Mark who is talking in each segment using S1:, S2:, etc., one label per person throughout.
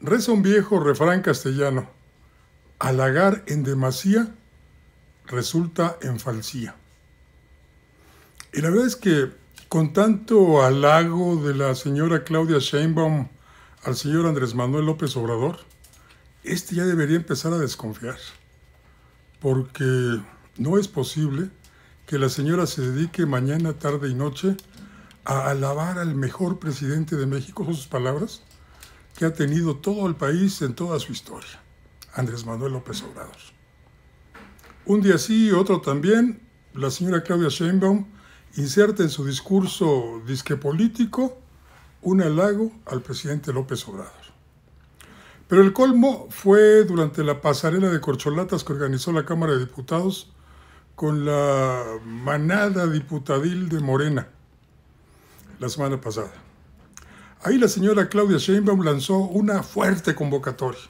S1: Reza un viejo refrán castellano, halagar en demasía resulta en falsía. Y la verdad es que con tanto halago de la señora Claudia Sheinbaum al señor Andrés Manuel López Obrador, este ya debería empezar a desconfiar, porque no es posible que la señora se dedique mañana, tarde y noche a alabar al mejor presidente de México, sus palabras, que ha tenido todo el país en toda su historia, Andrés Manuel López Obrador. Un día sí y otro también, la señora Claudia Sheinbaum inserta en su discurso disque político un halago al presidente López Obrador. Pero el colmo fue durante la pasarela de corcholatas que organizó la Cámara de Diputados con la manada diputadil de Morena la semana pasada. Ahí la señora Claudia Sheinbaum lanzó una fuerte convocatoria.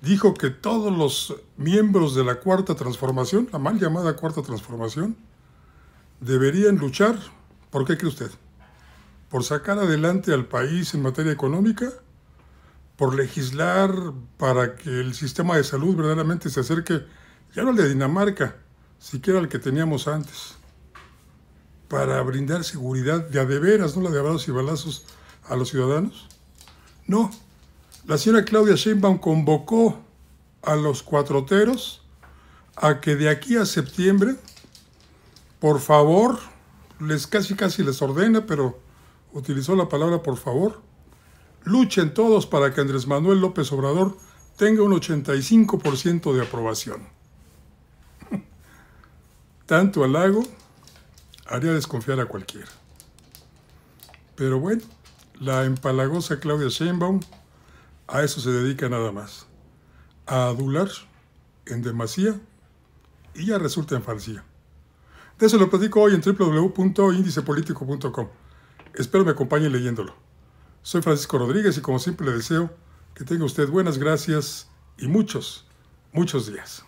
S1: Dijo que todos los miembros de la Cuarta Transformación, la mal llamada Cuarta Transformación, deberían luchar, ¿por qué cree usted? ¿Por sacar adelante al país en materia económica? ¿Por legislar para que el sistema de salud verdaderamente se acerque ya no al de Dinamarca, siquiera al que teníamos antes? para brindar seguridad de a de no la de abrazos y balazos a los ciudadanos? No. La señora Claudia Sheinbaum convocó a los cuatroteros a que de aquí a septiembre, por favor, les casi casi les ordena, pero utilizó la palabra por favor, luchen todos para que Andrés Manuel López Obrador tenga un 85% de aprobación. Tanto halago haría desconfiar a cualquiera. Pero bueno, la empalagosa Claudia Sheinbaum a eso se dedica nada más, a adular en demasía y ya resulta en falsía. De eso lo platico hoy en www.indicepolitico.com. Espero me acompañe leyéndolo. Soy Francisco Rodríguez y como siempre le deseo que tenga usted buenas gracias y muchos, muchos días.